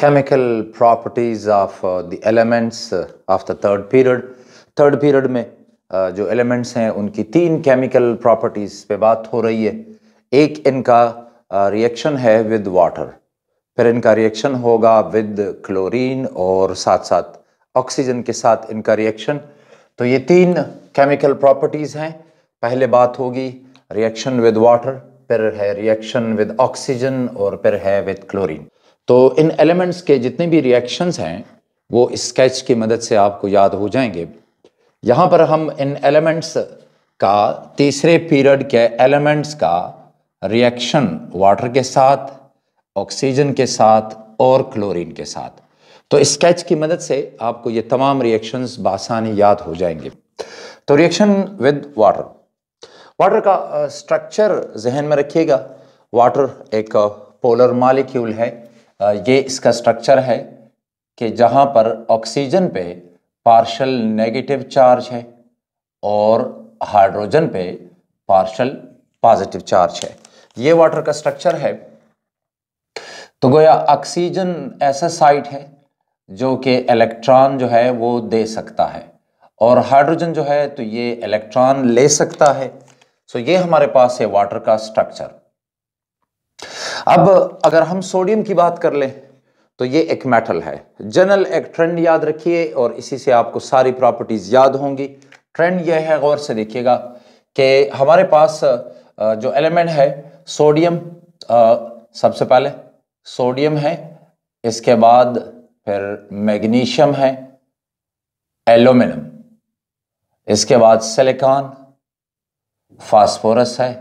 chemical properties of uh, the elements uh, of the third period. Third period में uh, जो elements हैं उनकी तीन chemical properties पे बात हो रही है एक इनका रिएक्शन uh, है विद वाटर फिर इनका रिएक्शन होगा विद क्लोरीन और साथ साथ ऑक्सीजन के साथ इनका रिएक्शन तो ये तीन केमिकल प्रॉपर्टीज़ हैं पहले बात होगी रिएक्शन विद वाटर फिर है रिएक्शन विद ऑक्सीजन और फिर है विद क्लोरीन तो इन एलिमेंट्स के जितने भी रिएक्शंस हैं वो स्केच की मदद से आपको याद हो जाएंगे यहाँ पर हम इन एलिमेंट्स का तीसरे पीरियड के एलिमेंट्स का रिएक्शन वाटर के साथ ऑक्सीजन के साथ और क्लोरीन के साथ तो स्केच की मदद से आपको ये तमाम रिएक्शंस बासानी याद हो जाएंगे तो रिएक्शन विद वाटर वाटर का स्ट्रक्चर जहन में रखिएगा वाटर एक पोलर मालिक्यूल है ये इसका स्ट्रक्चर है कि जहाँ पर ऑक्सीजन पे पार्शल नेगेटिव चार्ज है और हाइड्रोजन पे पार्शल पॉजिटिव चार्ज है ये वाटर का स्ट्रक्चर है तो गोया ऑक्सीजन ऐसा साइट है जो कि इलेक्ट्रॉन जो है वो दे सकता है और हाइड्रोजन जो है तो ये इलेक्ट्रॉन ले सकता है सो ये हमारे पास है वाटर का स्ट्रक्चर अब अगर हम सोडियम की बात कर लें तो ये एक मेटल है जनरल एक ट्रेंड याद रखिए और इसी से आपको सारी प्रॉपर्टीज़ याद होंगी ट्रेंड यह है गौर से देखिएगा कि हमारे पास जो एलिमेंट है सोडियम सबसे पहले सोडियम है इसके बाद फिर मैग्नीशियम है एल्यूमिनियम इसके बाद सिलिकॉन फास्फोरस है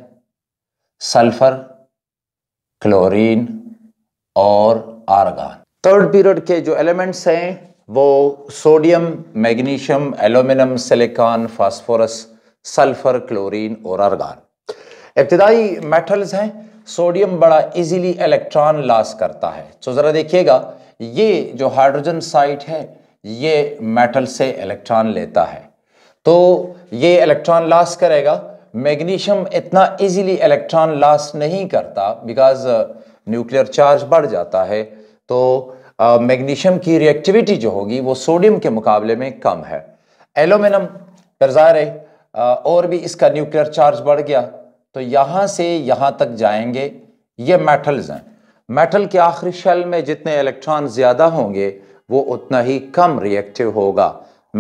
सल्फर क्लोरीन और आर्गान थर्ड पीरियड के जो एलिमेंट्स हैं वो sodium magnesium aluminium silicon phosphorus sulphur chlorine और आर्गन इब्तदाई मेटल्स हैं सोडियम बड़ा इजीली इलेक्ट्रॉन लॉस करता है तो ज़रा देखिएगा ये जो हाइड्रोजन साइट है ये मेटल से इलेक्ट्रॉन लेता है तो ये इलेक्ट्रॉन लॉस करेगा मैग्नीशियम इतना इजीली इलेक्ट्रॉन लास्ट नहीं करता बिकॉज न्यूक्लियर चार्ज बढ़ जाता है तो uh, मैग्नीशियम की रिएक्टिविटी जो होगी वो सोडियम के मुकाबले में कम है एलोमिनियम फिर ज़ाहिर है uh, और भी इसका न्यूक्लियर चार्ज बढ़ गया तो यहाँ से यहाँ तक जाएंगे ये मेटल्स हैं मेटल के आखिरी शेल में जितने इलेक्ट्रॉन ज़्यादा होंगे वो उतना ही कम रिएक्टिव होगा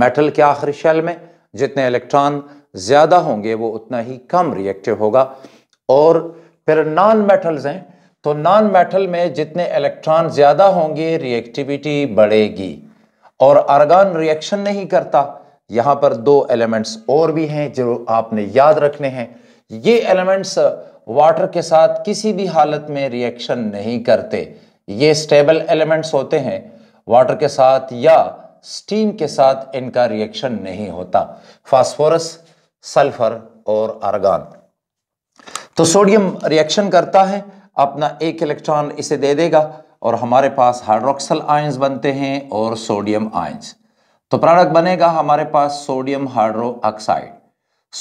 मेटल के आखिरी शेल में जितने इलेक्ट्रॉन ज़्यादा होंगे वो उतना ही कम रिएक्टिव होगा और फिर नॉन मेटल्स हैं तो नॉन मेटल में जितने इलेक्ट्रॉन ज़्यादा होंगे रिएक्टिविटी बढ़ेगी और अर्गान रिएक्शन नहीं करता यहां पर दो एलिमेंट्स और भी हैं जो आपने याद रखने हैं ये एलिमेंट्स वाटर के साथ किसी भी हालत में रिएक्शन नहीं करते ये स्टेबल एलिमेंट्स होते हैं वाटर के साथ या स्टीम के साथ इनका रिएक्शन नहीं होता फास्फोरस सल्फर और अर्गान तो सोडियम रिएक्शन करता है अपना एक इलेक्ट्रॉन इसे दे देगा और हमारे पास हाइड्रोक्सल आयंस बनते हैं और सोडियम आयंस तो प्रोडक्ट बनेगा हमारे पास सोडियम हाइड्रोक्साइड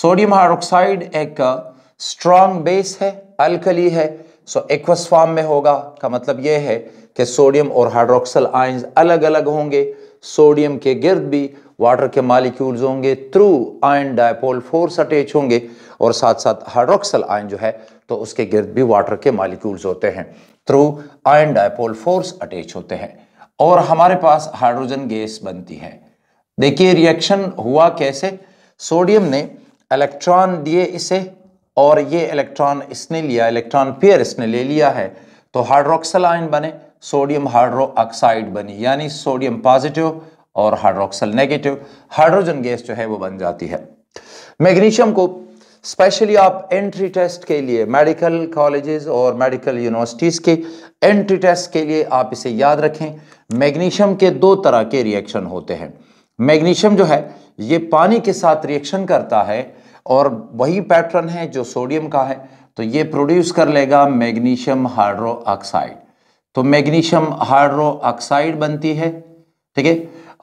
सोडियम हाइड्रोक्साइड एक स्ट्रॉन्ग बेस है अल्कली है सो एक्वस फॉर्म में होगा का मतलब यह है कि सोडियम और हाइड्रोक्सल आयंस अलग अलग होंगे सोडियम के गिर्द भी वाटर के मालिक्यूल्स होंगे through ion dipole force attach होंगे और साथ साथ हाइड्रोक्सल आयन जो है तो उसके गिर्द भी वाटर के मालिक्यूल्स होते हैं through ion dipole force attach होते हैं और हमारे पास हाइड्रोजन गैस बनती है देखिए रिएक्शन हुआ कैसे सोडियम ने इलेक्ट्रॉन दिए इसे और ये इलेक्ट्रॉन इसने लिया इलेक्ट्रॉन पेयर इसने ले लिया है तो हाइड्रोक्सल आयन बने सोडियम हाइड्रो बनी यानी सोडियम पॉजिटिव और हाइड्रोक्सल नेगेटिव हाइड्रोजन गैस जो है वो बन जाती है मैग्नीशियम को स्पेशली आप एंट्री टेस्ट के लिए मेडिकल कॉलेजेस और मेडिकल यूनिवर्सिटीज़ के एंट्री टेस्ट के लिए आप इसे याद रखें मैग्नीशियम के दो तरह के रिएक्शन होते हैं मैग्नीशियम जो है ये पानी के साथ रिएक्शन करता है और वही पैटर्न है जो सोडियम का है तो ये प्रोड्यूस कर लेगा मैग्नीशियम हाइड्रो ऑक्साइड तो मैग्नीशियम हाइड्रो ऑक्साइड बनती है ठीक है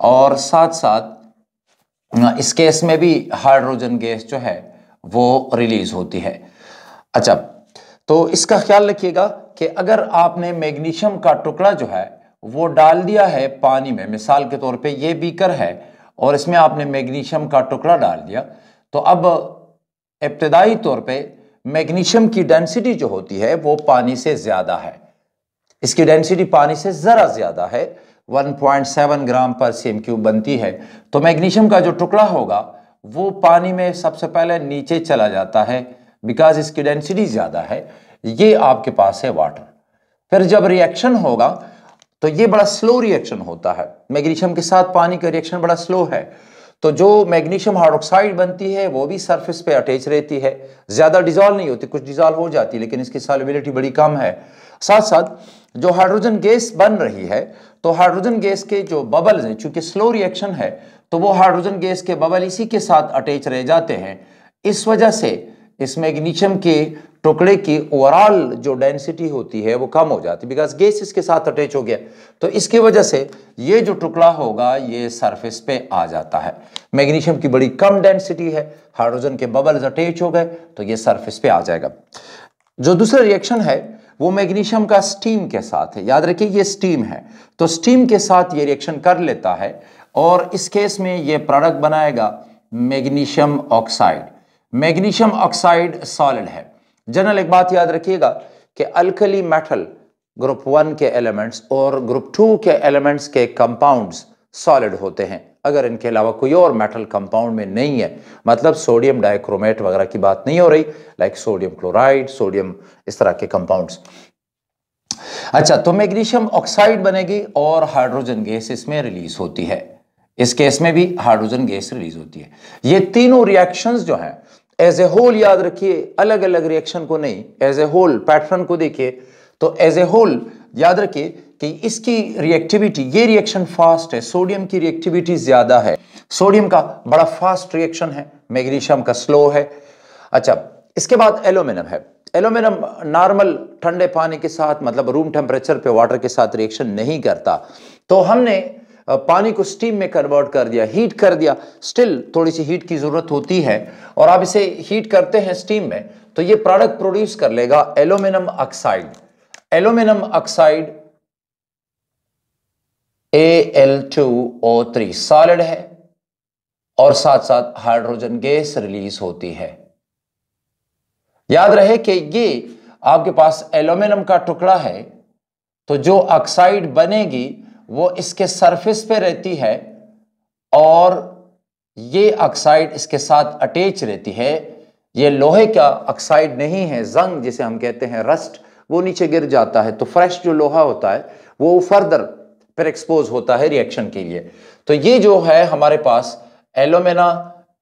और साथ साथ इस केस में भी हाइड्रोजन गैस जो है वो रिलीज होती है अच्छा तो इसका ख्याल रखिएगा कि अगर आपने मैग्नीशियम का टुकड़ा जो है वो डाल दिया है पानी में मिसाल के तौर पे ये बीकर है और इसमें आपने मैग्नीशियम का टुकड़ा डाल दिया तो अब इब्तदाई तौर पे मैग्नीशियम की डेंसिटी जो होती है वो पानी से ज़्यादा है इसकी डेंसिटी पानी से ज़रा ज़्यादा है 1.7 ग्राम पर सीएम क्यूब बनती है तो मैग्नीशियम का जो टुकड़ा होगा वो पानी में सबसे पहले नीचे चला जाता है बिकॉज इसकी डेंसिटी ज़्यादा है ये आपके पास है वाटर फिर जब रिएक्शन होगा तो ये बड़ा स्लो रिएक्शन होता है मैग्नीशियम के साथ पानी का रिएक्शन बड़ा स्लो है तो जो मैग्नीशियम हाइड्रोक्साइड बनती है वो भी सरफेस पे अटैच रहती है ज़्यादा डिजॉल्व नहीं होती कुछ डिजॉल्व हो जाती है लेकिन इसकी सॉलिबिलिटी बड़ी कम है साथ साथ जो हाइड्रोजन गैस बन रही है तो हाइड्रोजन गैस के जो बबल्स हैं चूंकि स्लो रिएक्शन है तो वो हाइड्रोजन गैस के बबल इसी के साथ अटैच रह जाते हैं इस वजह से इस मैग्नीशियम के टुकड़े की ओवरऑल जो डेंसिटी होती है वो कम हो जाती है बिकॉज गैस इसके साथ अटैच हो गया तो इसकी वजह से ये जो टुकड़ा होगा ये सरफेस पे आ जाता है मैग्नीशियम की बड़ी कम डेंसिटी है हाइड्रोजन के बबल्स अटैच हो गए तो ये सरफेस पे आ जाएगा जो दूसरा रिएक्शन है वो मैग्नीशियम का स्टीम के साथ है याद रखिए ये स्टीम है तो स्टीम के साथ ये रिएक्शन कर लेता है और इस केस में ये प्रोडक्ट बनाएगा magnesium oxide magnesium oxide solid है जनरल एक बात याद रखिएगा कि अल्कली मेटल ग्रुप वन के एलिमेंट्स और ग्रुप टू के एलिमेंट्स के कंपाउंड्स सॉलिड होते हैं अगर इनके अलावा कोई और मेटल कंपाउंड में नहीं है मतलब सोडियम डाइक्रोमेट वगैरह की बात नहीं हो रही लाइक सोडियम क्लोराइड सोडियम इस तरह के कंपाउंड्स अच्छा तो मैग्नीशियम ऑक्साइड बनेगी और हाइड्रोजन गैस इसमें रिलीज होती है इस केस में भी हाइड्रोजन गैस रिलीज होती है ये तीनों रिएक्शंस जो हैं एज ए होल याद रखिए अलग अलग रिएक्शन को नहीं एज ए होल पैटर्न को देखिए तो एज ए होल याद रखिए कि इसकी रिएक्टिविटी ये रिएक्शन फास्ट है सोडियम की रिएक्टिविटी ज़्यादा है सोडियम का बड़ा फास्ट रिएक्शन है मैग्नीशियम का स्लो है अच्छा इसके बाद एलोमिनियम है एलोमिनियम नॉर्मल ठंडे पानी के साथ मतलब रूम टेम्परेचर पे वाटर के साथ रिएक्शन नहीं करता तो हमने पानी को स्टीम में कन्वर्ट कर दिया हीट कर दिया स्टिल थोड़ी सी हीट की ज़रूरत होती है और आप इसे हीट करते हैं स्टीम में तो ये प्रोडक्ट प्रोड्यूस कर लेगा aluminium oxide aluminium oxide Al2O3 L two O three solid है और साथ साथ हाइड्रोजन गैस रिलीज होती है याद रहे कि ये आपके पास एल्यूमिनियम का टुकड़ा है तो जो ऑक्साइड बनेगी वो इसके सरफेस पे रहती है और ये ऑक्साइड इसके साथ अटैच रहती है ये लोहे का ऑक्साइड नहीं है जंग जिसे हम कहते हैं रस्ट वो नीचे गिर जाता है तो फ्रेश जो लोहा होता है वो फर्दर फिर एक्सपोज होता है रिएक्शन के लिए तो ये जो है हमारे पास एलोमेना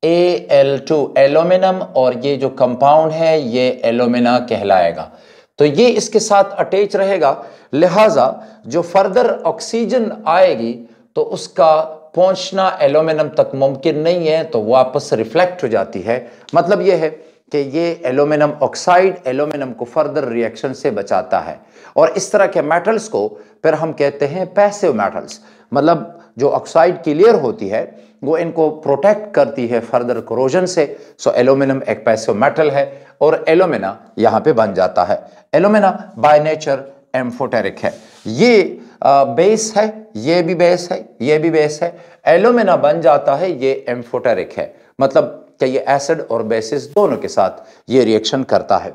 ए एल टू एलोमिनम और ये जो कंपाउंड है ये एलोमिना कहलाएगा तो ये इसके साथ अटैच रहेगा लिहाजा जो फर्दर ऑक्सीजन आएगी तो उसका पहुंचना एलोमिनम तक मुमकिन नहीं है तो वापस रिफ्लेक्ट हो जाती है मतलब ये है कि ये एलोमिनम ऑक्साइड एलोमिनम को फर्दर रिएक्शन से बचाता है और इस तरह के मेटल्स को फिर हम कहते हैं पैसिव मेटल्स मतलब जो ऑक्साइड की लेयर होती है वो इनको प्रोटेक्ट करती है फर्दर क्रोजन से सो एलोमिनम एक पैसिव मेटल है और एलोमिना यहाँ पे बन जाता है एलोमिना बाय नेचर एम्फोटेरिक है ये आ, बेस है ये भी बेस है ये भी बेस है एलोमिना बन जाता है ये एम्फोटेरिक है मतलब कि ये एसिड और बेसिस दोनों के साथ ये रिएक्शन करता है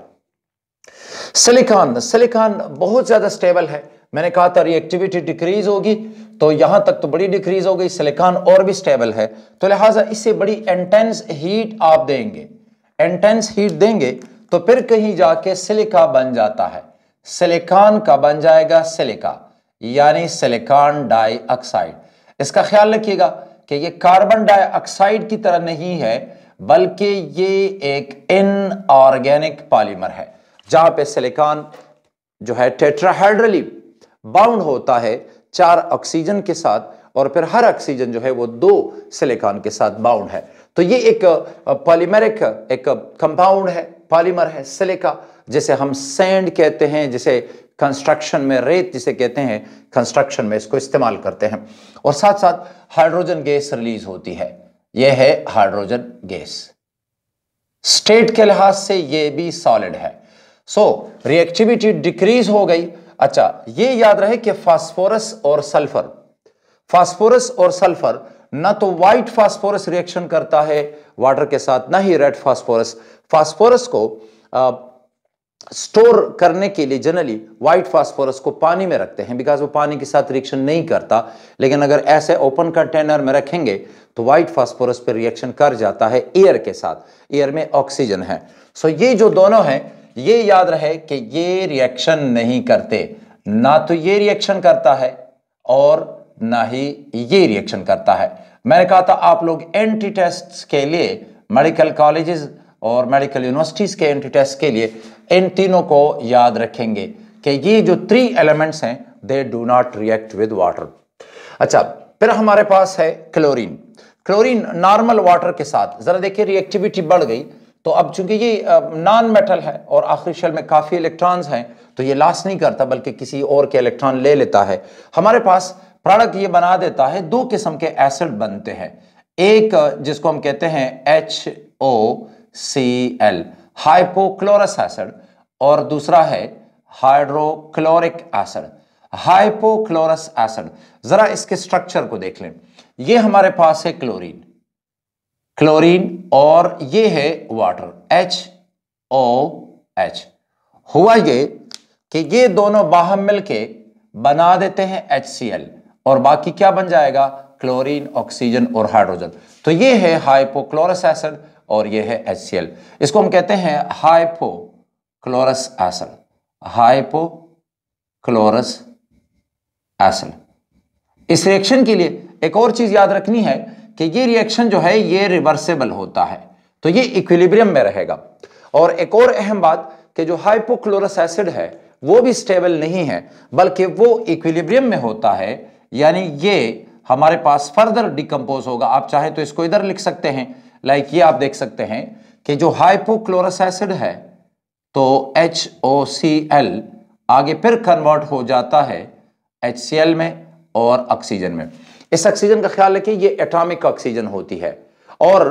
सिलिकॉन सिलिकॉन बहुत ज़्यादा स्टेबल है मैंने कहा था रिएक्टिविटी डिक्रीज होगी तो यहां तक तो बड़ी डिक्रीज हो गई सिलिकॉन और भी स्टेबल है तो लिहाजा इससे बड़ी इंटेंस हीट आप देंगे इंटेंस हीट देंगे तो फिर कहीं जाके सिलिका बन जाता है सिलिकॉन का बन जाएगा सिलिका यानी सिलिकॉन डाइऑक्साइड इसका ख्याल रखिएगा कि ये कार्बन डाइऑक्साइड की तरह नहीं है बल्कि ये एक इनऑर्गेनिक पॉलीमर है जहां पे सिलिकॉन जो है टेट्राहाइड्रली बाउंड होता है चार ऑक्सीजन के साथ और फिर हर ऑक्सीजन जो है वो दो सिलिकॉन के साथ बाउंड है तो ये एक पॉलीमेरिक एक कंपाउंड है पॉलीमर है सिलिका जिसे हम सैंड कहते हैं जिसे कंस्ट्रक्शन में रेत जिसे कहते हैं कंस्ट्रक्शन में इसको इस्तेमाल करते हैं और साथ साथ हाइड्रोजन गैस रिलीज होती है ये है हाइड्रोजन गैस स्टेट के लिहाज से ये भी सॉलिड है सो रिएक्टिविटी डिक्रीज हो गई अच्छा ये याद रहे कि फास्फोरस और सल्फर फास्फोरस और सल्फर ना तो व्हाइट फास्फोरस रिएक्शन करता है वाटर के साथ ना ही रेड फास्फोरस फास्फोरस को स्टोर करने के लिए जनरली व्हाइट फास्फोरस को पानी में रखते हैं बिकॉज वो पानी के साथ रिएक्शन नहीं करता लेकिन अगर ऐसे ओपन कंटेनर में रखेंगे तो व्हाइट फास्फोरस पर रिएक्शन कर जाता है एयर के साथ एयर में ऑक्सीजन है सो so, ये जो दोनों हैं ये याद रहे कि ये रिएक्शन नहीं करते ना तो ये रिएक्शन करता है और ना ही ये रिएक्शन करता है मैंने कहा था आप लोग एंटी टेस्ट के लिए मेडिकल कॉलेजेस और मेडिकल यूनिवर्सिटीज़ के एंट्री टेस्ट के लिए इन तीनों को याद रखेंगे कि ये जो थ्री एलिमेंट्स हैं they do not react with water अच्छा फिर हमारे पास है क्लोरीन क्लोरीन नॉर्मल वाटर के साथ ज़रा देखिए रिएक्टिविटी बढ़ गई तो अब चूंकि ये नॉन मेटल है और आखिरी शेल में काफ़ी इलेक्ट्रॉन्स हैं तो ये लास्ट नहीं करता बल्कि किसी और के इलेक्ट्रॉन ले लेता है हमारे पास प्रोडक्ट ये बना देता है दो किस्म के एसिड बनते हैं एक जिसको हम कहते हैं H O C L hypochlorous acid और दूसरा है हाइड्रोक्लोरिक एसिड हाइपोक्लोरस एसिड जरा इसके स्ट्रक्चर को देख लें ये हमारे पास है क्लोरीन क्लोरीन और ये है वाटर एच ओ एच हुआ ये कि ये दोनों बाहम मिलके बना देते हैं एच सी एल और बाकी क्या बन जाएगा क्लोरीन ऑक्सीजन और हाइड्रोजन तो ये है हाइपोक्लोरस एसिड और ये है एच इसको हम कहते हैं hypochlorous acid hypochlorous acid इस रिएक्शन के लिए एक और चीज़ याद रखनी है कि ये रिएक्शन जो है ये रिवर्सेबल होता है तो ये इक्विलिब्रियम में रहेगा और एक और अहम बात कि जो हाइपोक्लोरस एसिड है वो भी स्टेबल नहीं है बल्कि वो इक्विलिब्रियम में होता है यानी ये हमारे पास फर्दर डिकम्पोज होगा आप चाहे तो इसको इधर लिख सकते हैं लाइक like ये आप देख सकते हैं कि जो हाइपोक्लोरस एसिड है तो एच ओ सी एल आगे फिर कन्वर्ट हो जाता है एच सी एल में और ऑक्सीजन में इस ऑक्सीजन का ख्याल रखिए ये एटॉमिक ऑक्सीजन होती है और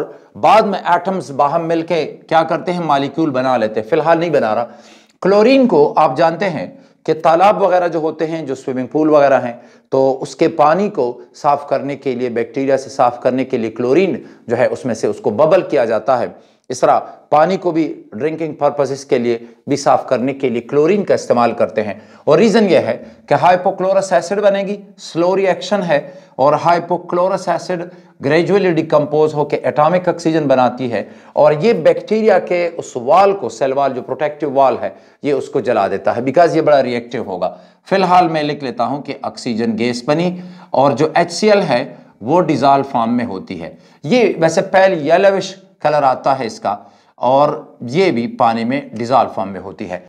बाद में एटम्स बाहर मिलके क्या करते हैं मालिक्यूल बना लेते हैं फिलहाल नहीं बना रहा क्लोरीन को आप जानते हैं कि तालाब वगैरह जो होते हैं जो स्विमिंग पूल वगैरह हैं तो उसके पानी को साफ़ करने के लिए बैक्टीरिया से साफ़ करने के लिए क्लोरीन जो है उसमें से उसको बबल किया जाता है इस तरह पानी को भी ड्रिंकिंग पर्पसेस के लिए भी साफ करने के लिए क्लोरीन का इस्तेमाल करते हैं और रीज़न यह है कि हाइपोक्लोरस एसिड बनेगी स्लो रिएक्शन है और हाइपोक्लोरस एसिड ग्रेजुअली डिकम्पोज होकर एटॉमिक ऑक्सीजन बनाती है और ये बैक्टीरिया के उस वाल को सेल वाल जो प्रोटेक्टिव वाल है ये उसको जला देता है बिकॉज ये बड़ा रिएक्टिव होगा फिलहाल मैं लिख लेता हूं कि ऑक्सीजन गैस बनी और जो एच है वो डिजॉल फॉर्म में होती है ये वैसे पहले येलोविश कलर आता है इसका और ये भी पानी में डिज़ाल्व फॉर्म में होती है